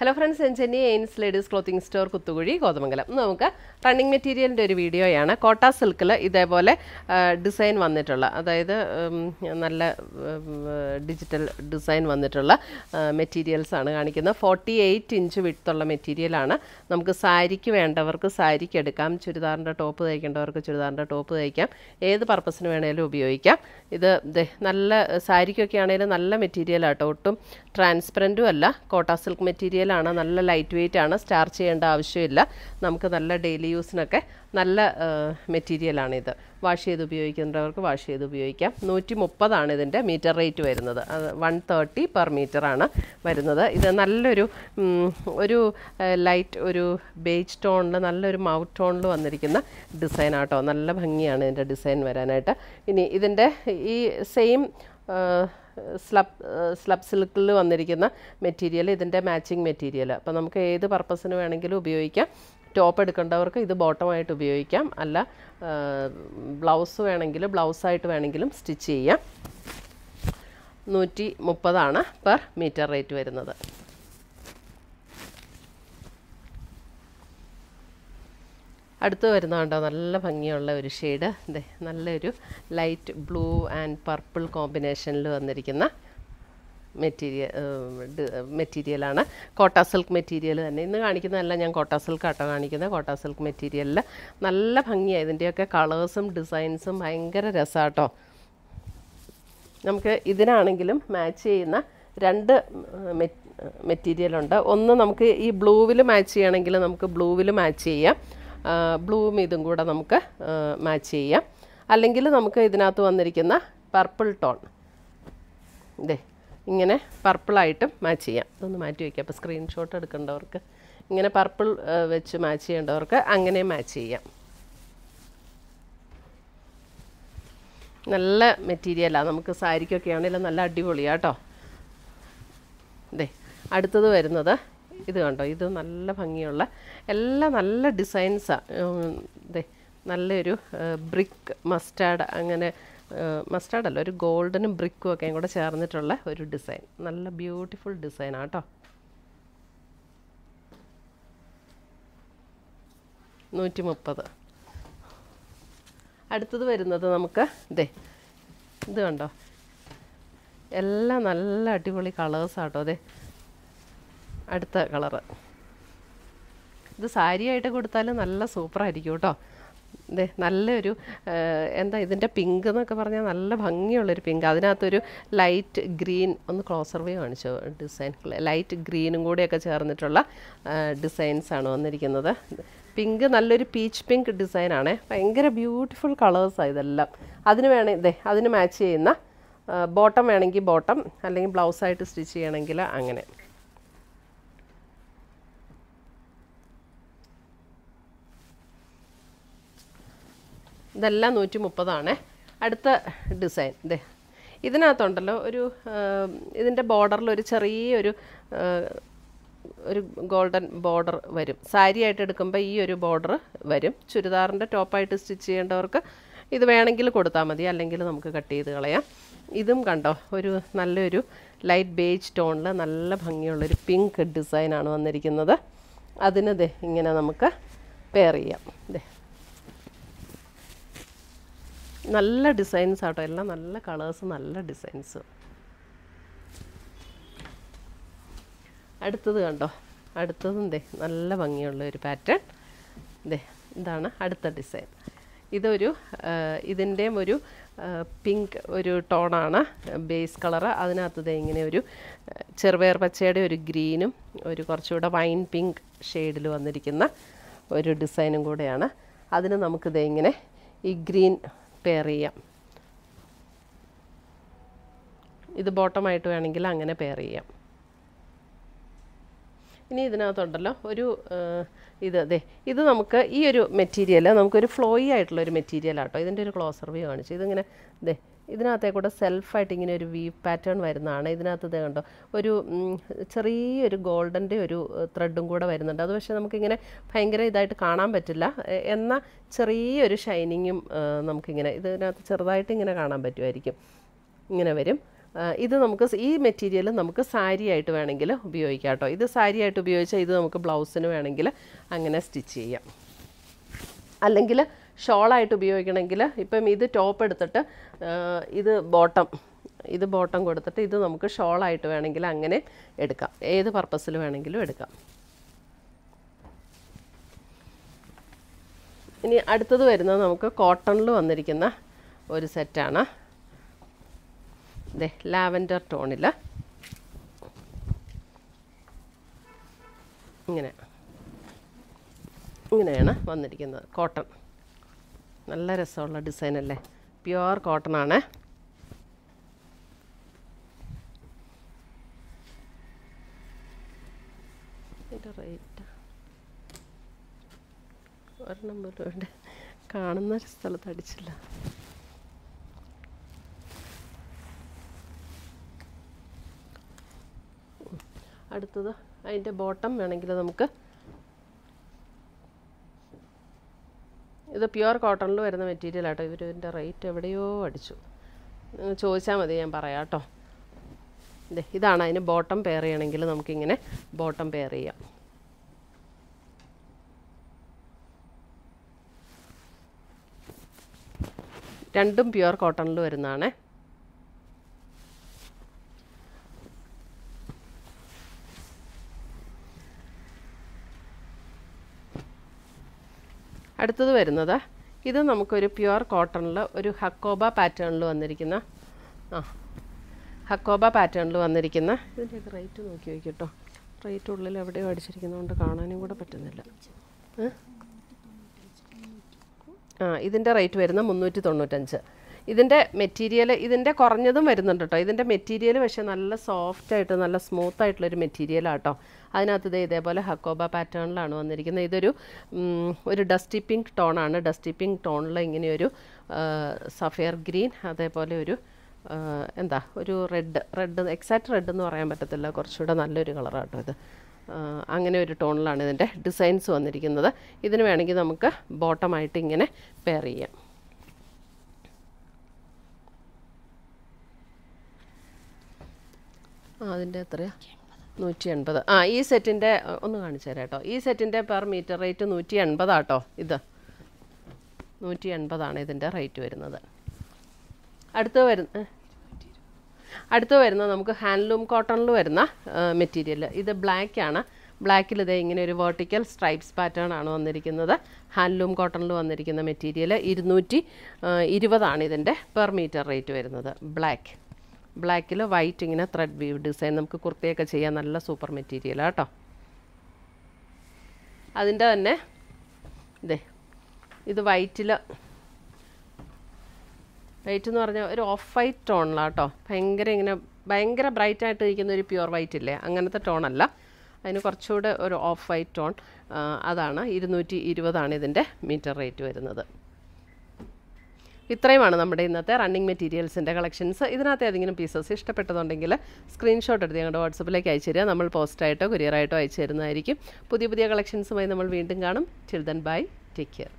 hello friends എഞ്ചനി എയിൻസ് ladies clothing store Kuthukuzhy Kothamangalam ഇന്ന് നമുക്ക് റണ്ണിങ് മെറ്റീരിയലിൻ്റെ ഒരു വീഡിയോയാണ് കോട്ട സിൽക്കിൽ ഇതേപോലെ ഡിസൈൻ വന്നിട്ടുള്ള അതായത് നല്ല ഡിജിറ്റൽ ഡിസൈൻ വന്നിട്ടുള്ള മെറ്റീരിയൽസാണ് കാണിക്കുന്നത് ഫോർട്ടി എയ്റ്റ് ഇഞ്ച് വിട്ടുള്ള മെറ്റീരിയലാണ് നമുക്ക് സാരിക്ക് വേണ്ടവർക്ക് സാരിക്ക് എടുക്കാം ചുരിദാറിൻ്റെ ടോപ്പ് തയ്ക്കേണ്ടവർക്ക് ചുരിദാറിൻ്റെ ടോപ്പ് തയ്ക്കാം ഏത് പർപ്പസിന് വേണേലും ഉപയോഗിക്കാം ഇത് നല്ല സാരിക്കൊക്കെ ആണെങ്കിലും നല്ല മെറ്റീരിയലാട്ടോ ഒട്ടും ട്രാൻസ്പെറൻറ്റും അല്ല കോട്ട സിൽക്ക് മെറ്റീരിയൽ മെറ്റീരിയലാണ് നല്ല ലൈറ്റ് വെയിറ്റ് ആണ് സ്റ്റാർച്ച് ചെയ്യേണ്ട ആവശ്യമില്ല നമുക്ക് നല്ല ഡെയിലി യൂസിനൊക്കെ നല്ല മെറ്റീരിയലാണിത് വാഷ് ചെയ്ത് ഉപയോഗിക്കുന്നവർക്ക് വാഷ് ചെയ്ത് ഉപയോഗിക്കാം നൂറ്റി മുപ്പതാണ് ഇതിൻ്റെ മീറ്റർ റേറ്റ് വരുന്നത് വൺ തേർട്ടി പെർ മീറ്ററാണ് വരുന്നത് ഇത് നല്ലൊരു ഒരു ലൈറ്റ് ഒരു ബേജ് ടോണിൽ നല്ലൊരു മൗട്ട് ടോണിൽ വന്നിരിക്കുന്ന ഡിസൈൻ ആട്ടോ നല്ല ഭംഗിയാണ് ഇതിൻ്റെ ഡിസൈൻ വരാനായിട്ട് ഇനി ഇതിൻ്റെ ഈ സെയിം സ്ലബ് സ്ലബ് സിൽക്കിൽ വന്നിരിക്കുന്ന മെറ്റീരിയൽ ഇതിൻ്റെ മാച്ചിങ് മെറ്റീരിയൽ അപ്പോൾ നമുക്ക് ഏത് പർപ്പസിന് വേണമെങ്കിലും ഉപയോഗിക്കാം ടോപ്പ് എടുക്കേണ്ടവർക്ക് ഇത് ബോട്ടമായിട്ട് ഉപയോഗിക്കാം അല്ല ബ്ലൗസ് വേണമെങ്കിൽ ബ്ലൗസായിട്ട് വേണമെങ്കിലും സ്റ്റിച്ച് ചെയ്യാം നൂറ്റി മുപ്പതാണ് പെർ മീറ്റർ റേറ്റ് വരുന്നത് അടുത്ത് വരുന്ന കണ്ടോ നല്ല ഭംഗിയുള്ള ഒരു ഷെയ്ഡ് ഇതേ നല്ലൊരു ലൈറ്റ് ബ്ലൂ ആൻഡ് പർപ്പിൾ കോമ്പിനേഷനിൽ വന്നിരിക്കുന്ന മെറ്റീരിയൽ മെറ്റീരിയലാണ് കോട്ട സിൽക്ക് മെറ്റീരിയൽ തന്നെ ഇന്ന് കാണിക്കുന്നതല്ല ഞാൻ കോട്ട സിൽക്ക് ആട്ടോ കാണിക്കുന്നത് കോട്ട സിൽക്ക് മെറ്റീരിയലിൽ നല്ല ഭംഗിയാണ് ഇതിൻ്റെയൊക്കെ കളേഴ്സും ഡിസൈൻസും ഭയങ്കര രസമാട്ടോ നമുക്ക് ഇതിനാണെങ്കിലും മാച്ച് ചെയ്യുന്ന രണ്ട് മെറ്റീരിയലുണ്ട് ഒന്ന് നമുക്ക് ഈ ബ്ലൂവിൽ മാച്ച് ചെയ്യണമെങ്കിൽ നമുക്ക് ബ്ലൂവിൽ മാച്ച് ചെയ്യാം ബ്ലൂവും ഇതും കൂടെ നമുക്ക് മാച്ച് ചെയ്യാം അല്ലെങ്കിൽ നമുക്ക് ഇതിനകത്ത് വന്നിരിക്കുന്ന പർപ്പിൾ ടോൺ ഇതേ ഇങ്ങനെ പർപ്പിളായിട്ടും മാച്ച് ചെയ്യാം ഇതൊന്ന് മാറ്റി വയ്ക്കാം അപ്പോൾ സ്ക്രീൻഷോട്ട് എടുക്കേണ്ടവർക്ക് ഇങ്ങനെ പർപ്പിൾ വെച്ച് മാച്ച് ചെയ്യേണ്ടവർക്ക് അങ്ങനെ മാച്ച് ചെയ്യാം നല്ല മെറ്റീരിയലാണ് നമുക്ക് സാരിക്കൊക്കെ ആണെങ്കിലും നല്ല അടിപൊളിയാട്ടോ അതെ അടുത്തത് വരുന്നത് ഇത് കണ്ടോ ഇത് നല്ല ഭംഗിയുള്ള എല്ലാം നല്ല ഡിസൈൻസാണ് ഇതേ നല്ലൊരു ബ്രിക്ക് മസ്റ്റാർഡ് അങ്ങനെ മസ്റ്റാർഡ് അല്ല ഒരു ഗോൾഡനും ബ്രിക്കും ഒക്കെ കൂടെ ചേർന്നിട്ടുള്ള ഒരു ഡിസൈൻ നല്ല ബ്യൂട്ടിഫുൾ ഡിസൈനാണ് കേട്ടോ നൂറ്റി മുപ്പത് അടുത്തത് വരുന്നത് നമുക്ക് ഇതേ ഇത് കണ്ടോ എല്ലാം നല്ല അടിപൊളി കളേഴ്സാട്ടോ അതെ അടുത്ത കളറ് ഇത് സാരിയായിട്ട് കൊടുത്താൽ നല്ല സൂപ്പറായിരിക്കും കേട്ടോ ഇതേ നല്ലൊരു എന്താ ഇതിൻ്റെ പിങ്ക് എന്നൊക്കെ പറഞ്ഞാൽ നല്ല ഭംഗിയുള്ളൊരു പിങ്ക് അതിനകത്തൊരു ലൈറ്റ് ഗ്രീൻ ഒന്ന് ക്ലോസർ വ്യൂ കാണിച്ചോ ഡിസൈൻ ലൈറ്റ് ഗ്രീനും കൂടെയൊക്കെ ചേർന്നിട്ടുള്ള ഡിസൈൻസാണ് വന്നിരിക്കുന്നത് പിങ്ക് നല്ലൊരു പീച്ച് പിങ്ക് ഡിസൈനാണ് ഭയങ്കര ബ്യൂട്ടിഫുൾ കളേഴ്സാണ് ഇതെല്ലാം അതിന് വേണേ ഇതേ അതിന് മാച്ച് ചെയ്യുന്ന ബോട്ടം വേണമെങ്കിൽ ബോട്ടം അല്ലെങ്കിൽ ബ്ലൗസായിട്ട് സ്റ്റിച്ച് ചെയ്യണമെങ്കിൽ അങ്ങനെ ഇതെല്ലാം നൂറ്റി മുപ്പതാണേ അടുത്ത ഡിസൈൻ ഇതേ ഇതിനകത്തുണ്ടല്ലോ ഒരു ഇതിൻ്റെ ബോർഡറിൽ ഒരു ചെറിയൊരു ഒരു ഗോൾഡൻ ബോർഡർ വരും സാരി ആയിട്ട് എടുക്കുമ്പോൾ ഈ ഒരു ബോർഡർ വരും ചുരിദാറിൻ്റെ ടോപ്പായിട്ട് സ്റ്റിച്ച് ചെയ്യേണ്ടവർക്ക് ഇത് വേണമെങ്കിൽ കൊടുത്താൽ മതി അല്ലെങ്കിൽ നമുക്ക് കട്ട് ചെയ്ത് കളയാം ഇതും കണ്ടോ ഒരു നല്ലൊരു ലൈറ്റ് ബേജ് ടോണിൽ നല്ല ഭംഗിയുള്ളൊരു പിങ്ക് ഡിസൈനാണ് വന്നിരിക്കുന്നത് അതിനത് ഇങ്ങനെ നമുക്ക് പെയർ ചെയ്യാം അതെ നല്ല ഡിസൈൻസ് ആട്ടോ എല്ലാം നല്ല കളേഴ്സ് നല്ല ഡിസൈൻസ് അടുത്തത് കണ്ടോ അടുത്തതും ദേ നല്ല ഭംഗിയുള്ള ഒരു പാറ്റേൺ ദേ ഇതാണ് അടുത്ത ഡിസൈൻ ഇതൊരു ഇതിൻ്റെയും ഒരു പിങ്ക് ഒരു ടോണാണ് ബേസ് കളറ് അതിനകത്തത് ഇങ്ങനെ ഒരു ചെറുവയർ പച്ചയുടെ ഒരു ഗ്രീനും ഒരു കുറച്ചുകൂടെ വൈൻ പിങ്ക് ഷെയ്ഡിൽ വന്നിരിക്കുന്ന ഒരു ഡിസൈനും കൂടെയാണ് അതിന് നമുക്കിത് ഇങ്ങനെ ഈ ഗ്രീൻ പെയർ ചെയ്യാം ഇത് ബോട്ടമായിട്ട് വേണമെങ്കിൽ അങ്ങനെ പെയർ ചെയ്യാം ഇനി ഇതിനകത്തുണ്ടല്ലോ ഒരു ഇത് അതെ ഇത് നമുക്ക് ഈ ഒരു മെറ്റീരിയൽ നമുക്കൊരു ഫ്ലോയി ആയിട്ടുള്ള ഒരു മെറ്റീരിയൽ ആട്ടോ ഇതിൻ്റെ ഒരു ക്ലോസർ വ്യൂ കാണിച്ചു ഇതിങ്ങനെ ഇതേ ഇതിനകത്തെ കൂടെ സെൽഫായിട്ട് ഇങ്ങനെ ഒരു വീ പാറ്റേൺ വരുന്നതാണ് ഇതിനകത്ത് കണ്ടോ ഒരു ചെറിയൊരു ഗോൾഡൻ്റെ ഒരു ത്രെഡും കൂടെ വരുന്നുണ്ട് അത് പക്ഷേ നമുക്കിങ്ങനെ ഭയങ്കര ഇതായിട്ട് കാണാൻ പറ്റില്ല എന്നാൽ ചെറിയൊരു ഷൈനിങ്ങും നമുക്കിങ്ങനെ ഇതിനകത്ത് ചെറുതായിട്ട് ഇങ്ങനെ കാണാൻ പറ്റുമായിരിക്കും ഇങ്ങനെ വരും ഇത് നമുക്ക് ഈ മെറ്റീരിയൽ നമുക്ക് സാരി ആയിട്ട് വേണമെങ്കിൽ ഉപയോഗിക്കാം കേട്ടോ ഇത് സാരി ആയിട്ട് ഉപയോഗിച്ചാൽ ഇത് നമുക്ക് ബ്ലൗസിന് വേണമെങ്കിൽ അങ്ങനെ സ്റ്റിച്ച് ചെയ്യാം അല്ലെങ്കിൽ ഷോളായിട്ട് ഉപയോഗിക്കണമെങ്കിൽ ഇപ്പം ഇത് ടോപ്പ് എടുത്തിട്ട് ഇത് ബോട്ടം ഇത് ബോട്ടം കൊടുത്തിട്ട് ഇത് നമുക്ക് ഷോളായിട്ട് വേണമെങ്കിൽ അങ്ങനെ എടുക്കാം ഏത് പർപ്പസിൽ വേണമെങ്കിലും എടുക്കാം ഇനി അടുത്തത് വരുന്നത് നമുക്ക് കോട്ടണിൽ വന്നിരിക്കുന്ന ഒരു സെറ്റാണ് അതെ ലാവൻഡർ ടോണിൽ ഇങ്ങനെ ഇങ്ങനെയാണ് വന്നിരിക്കുന്നത് കോട്ടൺ നല്ല രസമുള്ള ഡിസൈൻ അല്ലേ പ്യുവർ കോട്ടൺ ആണ് ഒരെണ്ണം പോലും ഉണ്ട് കാണുന്ന സ്ഥലത്ത് അടിച്ചില്ല അടുത്തത് അതിൻ്റെ ബോട്ടം വേണമെങ്കിൽ നമുക്ക് ഇത് പ്യുവർ കോട്ടണിൽ വരുന്ന മെറ്റീരിയൽ ആട്ടോ ഇവർ ഇതിൻ്റെ റേറ്റ് എവിടെയോ അടിച്ചു ചോദിച്ചാൽ മതി ഞാൻ പറയാം കേട്ടോ ഇതാണ് അതിന് ബോട്ടം പെയർ ചെയ്യണമെങ്കിൽ നമുക്കിങ്ങനെ ബോട്ടം പെയർ ചെയ്യാം രണ്ടും പ്യുവർ കോട്ടണിൽ വരുന്നതാണേ അടുത്തത് വരുന്നത് ഇത് നമുക്കൊരു പ്യുവർ കോട്ടണിൽ ഒരു ഹക്കോബ പാറ്റേണിൽ വന്നിരിക്കുന്ന ആ ഹക്കോബ പാറ്റേണിൽ വന്നിരിക്കുന്ന ഇതിൻ്റെ റേറ്റ് നോക്കി വയ്ക്കട്ടോ റേറ്റ് ഉള്ളിൽ എവിടെയോ അടിച്ചിരിക്കുന്നതുകൊണ്ട് കാണാനും കൂടെ പറ്റുന്നില്ല ആ ഇതിൻ്റെ റേറ്റ് വരുന്ന മുന്നൂറ്റി തൊണ്ണൂറ്റഞ്ച് ഇതിൻ്റെ മെറ്റീരിയൽ ഇതിൻ്റെ കുറഞ്ഞതും വരുന്നുണ്ട് കേട്ടോ ഇതിൻ്റെ മെറ്റീരിയൽ പക്ഷെ നല്ല സോഫ്റ്റ് ആയിട്ട് നല്ല സ്മൂത്ത് ആയിട്ടുള്ളൊരു മെറ്റീരിയലാണ് കേട്ടോ അതിനകത്ത് ഇത് ഇതേപോലെ ഹക്കോബ പാറ്റേണിലാണ് വന്നിരിക്കുന്നത് ഇതൊരു ഒരു ഡസ്റ്റി പിങ്ക് ടോണാണ് ഡസ്റ്റി പിങ്ക് ടോണിൽ ഇങ്ങനെയൊരു സഫയർ ഗ്രീൻ അതേപോലെ ഒരു എന്താ ഒരു റെഡ് റെഡ് എക്സാക്ട് റെഡ് എന്ന് പറയാൻ പറ്റത്തില്ല കുറച്ചുകൂടെ നല്ലൊരു കളറാട്ടോ ഇത് അങ്ങനെ ഒരു ടോണിലാണ് ഇതിൻ്റെ ഡിസൈൻസ് വന്നിരിക്കുന്നത് ഇതിന് വേണമെങ്കിൽ നമുക്ക് ബോട്ടമായിട്ട് ഇങ്ങനെ പെയർ ചെയ്യാം അതിൻ്റെ എത്രയാണ് നൂറ്റി എൺപത് ആ ഈ സെറ്റിൻ്റെ ഒന്ന് കാണിച്ചു തരാം കേട്ടോ ഈ സെറ്റിൻ്റെ പെർ മീറ്റർ റേറ്റ് നൂറ്റി എൺപതാട്ടോ ഇത് നൂറ്റി എൺപതാണ് ഇതിൻ്റെ റേറ്റ് വരുന്നത് അടുത്ത് വരുന്ന അടുത്ത് വരുന്ന നമുക്ക് ഹാൻഡ്ലൂം കോട്ടണിൽ വരുന്ന മെറ്റീരിയൽ ഇത് ബ്ലാക്കാണ് ബ്ലാക്കിൽ ഇതേ ഇങ്ങനെ ഒരു വേർട്ടിക്കൽ സ്ട്രൈപ്സ് പാറ്റേൺ ആണ് വന്നിരിക്കുന്നത് ഹാൻഡ്ലൂം കോട്ടണിൽ വന്നിരിക്കുന്ന മെറ്റീരിയൽ ഇരുന്നൂറ്റി ഇരുപതാണ് ഇതിൻ്റെ പെർ മീറ്റർ റേറ്റ് വരുന്നത് ബ്ലാക്ക് ബ്ലാക്കിൽ വൈറ്റ് ഇങ്ങനെ ത്രെഡ് വീവ് ഡിസൈൻ നമുക്ക് കുർത്തയൊക്കെ ചെയ്യാൻ നല്ല സൂപ്പർ മെറ്റീരിയൽ കേട്ടോ അതിൻ്റെ തന്നെ ഇതേ ഇത് വൈറ്റിൽ വൈറ്റ് എന്ന് പറഞ്ഞാൽ ഒരു ഓഫ് വൈറ്റ് ടോണിലാണ് കേട്ടോ ഭയങ്കര ഇങ്ങനെ ഭയങ്കര ബ്രൈറ്റായിട്ട് ഇരിക്കുന്ന ഒരു പ്യുവർ വൈറ്റ് ഇല്ലേ അങ്ങനത്തെ ടോണല്ല അതിന് കുറച്ചുകൂടെ ഒരു ഓഫ് വൈറ്റ് ടോൺ അതാണ് ഇരുന്നൂറ്റി ഇരുപതാണ് ഇതിൻ്റെ മീറ്റർ റേറ്റ് വരുന്നത് ഇത്രയുമാണ് നമ്മുടെ ഇന്നത്തെ റണ്ണിങ് മെറ്റീരിയൽസിൻ്റെ കളക്ഷൻസ് ഇതിനകത്ത് ഏതെങ്കിലും പീസസ് ഇഷ്ടപ്പെട്ടതുണ്ടെങ്കിൽ സ്ക്രീൻഷോട്ട് എടുത്ത് ഞങ്ങളുടെ വാട്സപ്പിലേക്ക് അയച്ചു തരിക നമ്മൾ പോസ്റ്റായിട്ടോ കുരിയറായിട്ടോ അയച്ചു തരുന്നതായിരിക്കും പുതിയ പുതിയ കളക്ഷൻസുമായി നമ്മൾ വീണ്ടും കാണും ചിൽ ബൈ ടേക്ക് കെയർ